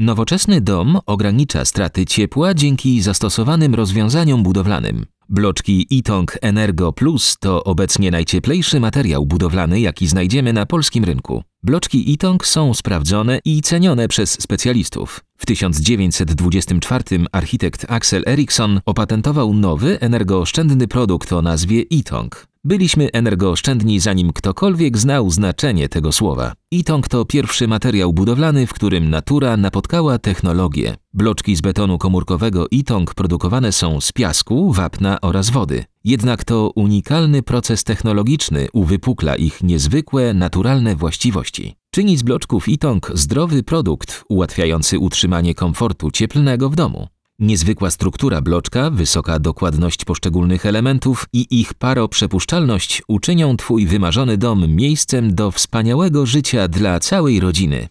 Nowoczesny dom ogranicza straty ciepła dzięki zastosowanym rozwiązaniom budowlanym. Bloczki Itong Energo Plus to obecnie najcieplejszy materiał budowlany, jaki znajdziemy na polskim rynku. Bloczki Itong są sprawdzone i cenione przez specjalistów. W 1924 architekt Axel Eriksson opatentował nowy energooszczędny produkt o nazwie Itong. Byliśmy energooszczędni, zanim ktokolwiek znał znaczenie tego słowa. Itong to pierwszy materiał budowlany, w którym natura napotkała technologię. Bloczki z betonu komórkowego Itong produkowane są z piasku, wapna oraz wody. Jednak to unikalny proces technologiczny uwypukla ich niezwykłe, naturalne właściwości. Czyni z bloczków Itong zdrowy produkt, ułatwiający utrzymanie komfortu cieplnego w domu. Niezwykła struktura bloczka, wysoka dokładność poszczególnych elementów i ich paroprzepuszczalność uczynią Twój wymarzony dom miejscem do wspaniałego życia dla całej rodziny.